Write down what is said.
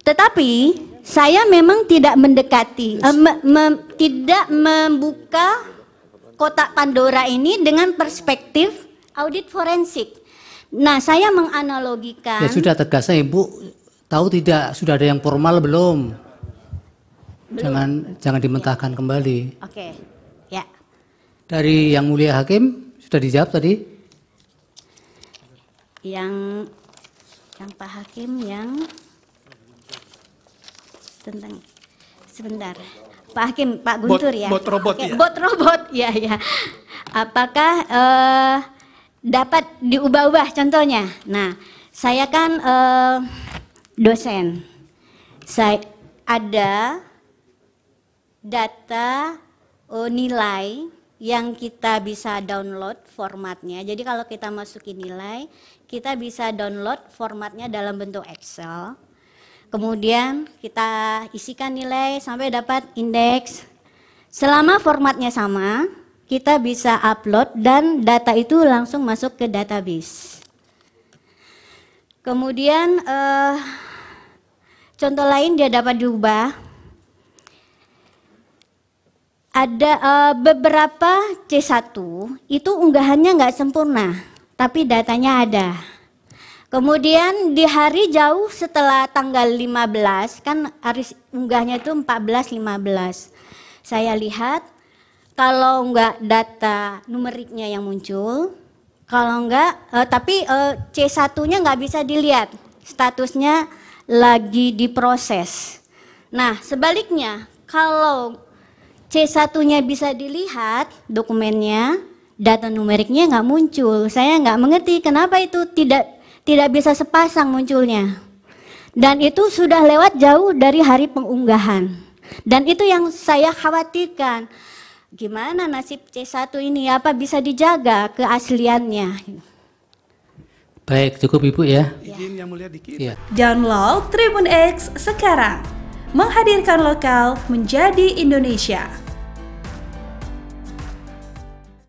Tetapi saya memang tidak mendekati, eh, yes. me, me, tidak membuka kotak Pandora ini dengan perspektif audit forensik. Nah, saya menganalogikan. Ya sudah saya, Ibu tahu tidak sudah ada yang formal belum? belum. Jangan jangan dimentahkan ya. kembali. Oke. Okay. Ya. Dari yang mulia hakim sudah dijawab tadi? Yang yang Pak Hakim yang tentang sebentar. Pak Hakim, Pak Guntur ya. Bot robot ya. Bot robot, ya ya. Apakah uh, dapat diubah-ubah contohnya? Nah, saya kan uh, dosen. Saya ada data uh, nilai yang kita bisa download formatnya. Jadi kalau kita masukin nilai, kita bisa download formatnya dalam bentuk Excel Kemudian kita isikan nilai sampai dapat indeks. Selama formatnya sama, kita bisa upload dan data itu langsung masuk ke database. Kemudian eh, contoh lain dia dapat diubah. Ada eh, beberapa C1 itu unggahannya nggak sempurna, tapi datanya ada. Kemudian di hari jauh setelah tanggal 15, kan hari unggahnya itu 14 15. Saya lihat kalau enggak data numeriknya yang muncul, kalau enggak, eh, tapi eh, C1-nya enggak bisa dilihat. Statusnya lagi diproses. Nah, sebaliknya kalau C1-nya bisa dilihat dokumennya, data numeriknya enggak muncul. Saya enggak mengerti kenapa itu tidak tidak bisa sepasang munculnya. Dan itu sudah lewat jauh dari hari pengunggahan. Dan itu yang saya khawatirkan. Gimana nasib C1 ini? Apa bisa dijaga keasliannya? Baik, cukup Ibu ya. Izin yang mulia dikit. Ya. Download Tribun X sekarang. Menghadirkan lokal menjadi Indonesia.